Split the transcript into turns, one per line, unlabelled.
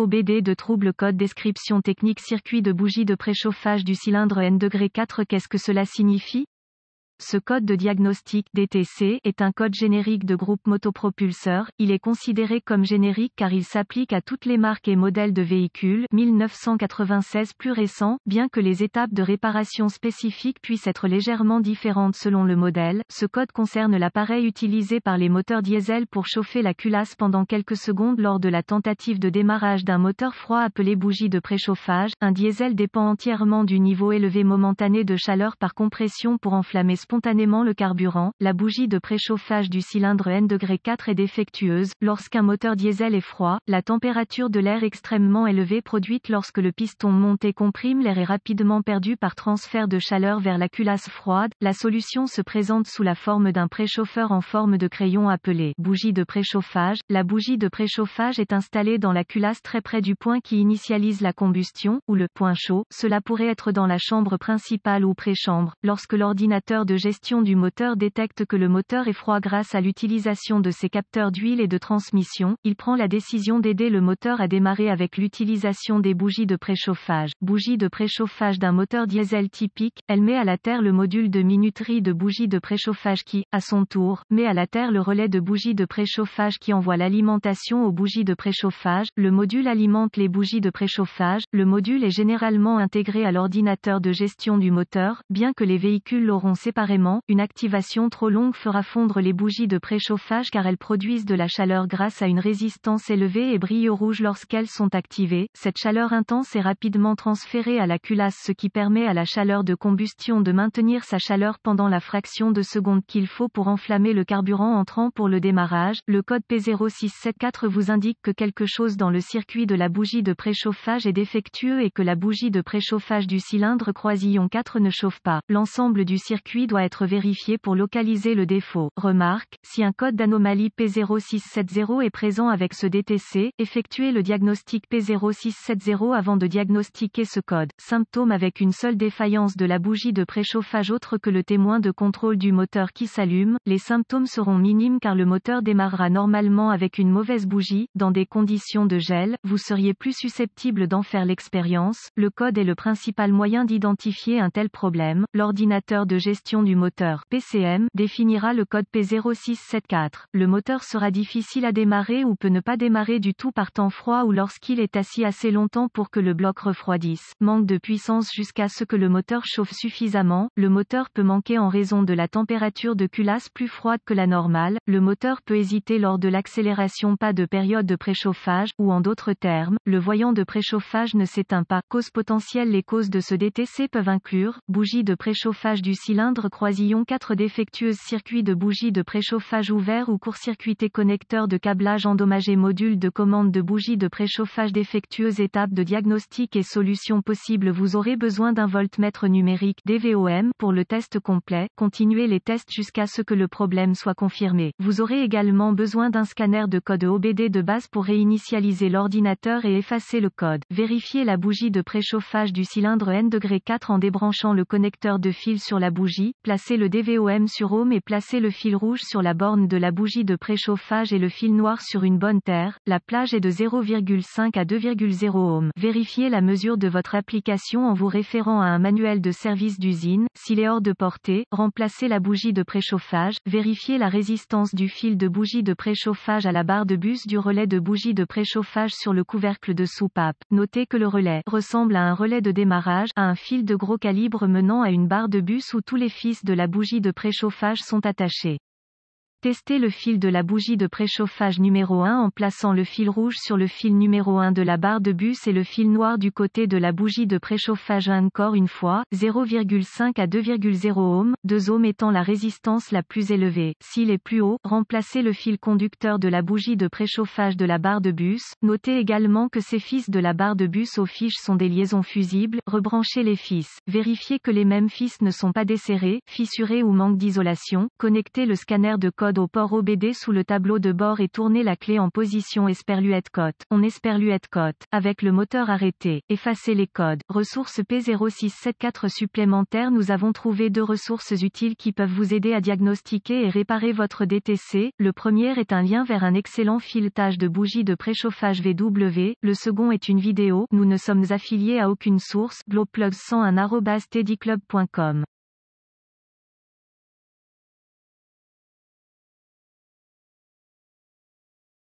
OBD de trouble code description technique circuit de bougie de préchauffage du cylindre N degré 4 Qu'est-ce que cela signifie ce code de diagnostic DTC est un code générique de groupe motopropulseur. Il est considéré comme générique car il s'applique à toutes les marques et modèles de véhicules 1996 plus récents, bien que les étapes de réparation spécifiques puissent être légèrement différentes selon le modèle. Ce code concerne l'appareil utilisé par les moteurs diesel pour chauffer la culasse pendant quelques secondes lors de la tentative de démarrage d'un moteur froid appelé bougie de préchauffage. Un diesel dépend entièrement du niveau élevé momentané de chaleur par compression pour enflammer spontanément le carburant, la bougie de préchauffage du cylindre N4 est défectueuse. Lorsqu'un moteur diesel est froid, la température de l'air extrêmement élevée produite lorsque le piston monte et comprime l'air est rapidement perdue par transfert de chaleur vers la culasse froide. La solution se présente sous la forme d'un préchauffeur en forme de crayon appelé bougie de préchauffage. La bougie de préchauffage est installée dans la culasse très près du point qui initialise la combustion, ou le point chaud. Cela pourrait être dans la chambre principale ou préchambre. Lorsque l'ordinateur de gestion du moteur détecte que le moteur est froid grâce à l'utilisation de ses capteurs d'huile et de transmission, il prend la décision d'aider le moteur à démarrer avec l'utilisation des bougies de préchauffage. Bougie de préchauffage d'un moteur diesel typique, elle met à la terre le module de minuterie de bougies de préchauffage qui, à son tour, met à la terre le relais de bougies de préchauffage qui envoie l'alimentation aux bougies de préchauffage, le module alimente les bougies de préchauffage, le module est généralement intégré à l'ordinateur de gestion du moteur, bien que les véhicules l'auront séparé une activation trop longue fera fondre les bougies de préchauffage car elles produisent de la chaleur grâce à une résistance élevée et brillent au rouge lorsqu'elles sont activées. Cette chaleur intense est rapidement transférée à la culasse ce qui permet à la chaleur de combustion de maintenir sa chaleur pendant la fraction de seconde qu'il faut pour enflammer le carburant entrant pour le démarrage. Le code P0674 vous indique que quelque chose dans le circuit de la bougie de préchauffage est défectueux et que la bougie de préchauffage du cylindre croisillon 4 ne chauffe pas. L'ensemble du circuit doit être vérifié pour localiser le défaut. Remarque, si un code d'anomalie P0670 est présent avec ce DTC, effectuez le diagnostic P0670 avant de diagnostiquer ce code. Symptômes avec une seule défaillance de la bougie de préchauffage autre que le témoin de contrôle du moteur qui s'allume, les symptômes seront minimes car le moteur démarrera normalement avec une mauvaise bougie, dans des conditions de gel, vous seriez plus susceptible d'en faire l'expérience, le code est le principal moyen d'identifier un tel problème, l'ordinateur de gestion moteur PCM définira le code P0674. Le moteur sera difficile à démarrer ou peut ne pas démarrer du tout par temps froid ou lorsqu'il est assis assez longtemps pour que le bloc refroidisse. Manque de puissance jusqu'à ce que le moteur chauffe suffisamment. Le moteur peut manquer en raison de la température de culasse plus froide que la normale. Le moteur peut hésiter lors de l'accélération pas de période de préchauffage ou en d'autres termes, le voyant de préchauffage ne s'éteint pas. Cause potentielle Les causes de ce DTC peuvent inclure bougie de préchauffage du cylindre Croisillon 4 défectueuses circuit de bougie de préchauffage ouvert ou court circuité Connecteur de câblage endommagé Module de commande de bougie de préchauffage Défectueuse étape de diagnostic et solutions possibles vous aurez besoin d'un voltmètre numérique DVOM pour le test complet continuez les tests jusqu'à ce que le problème soit confirmé vous aurez également besoin d'un scanner de code OBD de base pour réinitialiser l'ordinateur et effacer le code vérifiez la bougie de préchauffage du cylindre N 4 en débranchant le connecteur de fil sur la bougie, placez le DVOM sur Ohm et placez le fil rouge sur la borne de la bougie de préchauffage et le fil noir sur une bonne terre. La plage est de 0,5 à 2,0 Ohm. Vérifiez la mesure de votre application en vous référant à un manuel de service d'usine. S'il est hors de portée, remplacez la bougie de préchauffage. Vérifiez la résistance du fil de bougie de préchauffage à la barre de bus du relais de bougie de préchauffage sur le couvercle de soupape. Notez que le relais ressemble à un relais de démarrage, à un fil de gros calibre menant à une barre de bus où tous les fils de la bougie de préchauffage sont attachés. Testez le fil de la bougie de préchauffage numéro 1 en plaçant le fil rouge sur le fil numéro 1 de la barre de bus et le fil noir du côté de la bougie de préchauffage encore une fois, 0,5 à 2,0 ohms, 2 ohms étant la résistance la plus élevée. S'il est plus haut, remplacez le fil conducteur de la bougie de préchauffage de la barre de bus. Notez également que ces fils de la barre de bus aux fiches sont des liaisons fusibles, rebranchez les fils. Vérifiez que les mêmes fils ne sont pas desserrés, fissurés ou manquent d'isolation. Connectez le scanner de code au port OBD sous le tableau de bord et tournez la clé en position esperluette cote. On esperluette cote. Avec le moteur arrêté, effacez les codes. Ressources P0674 supplémentaires Nous avons trouvé deux ressources utiles qui peuvent vous aider à diagnostiquer et réparer votre DTC. Le premier est un lien vers un excellent filetage de bougies de préchauffage VW. Le second est une vidéo. Nous ne sommes affiliés à aucune source. un 101 teddyclub.com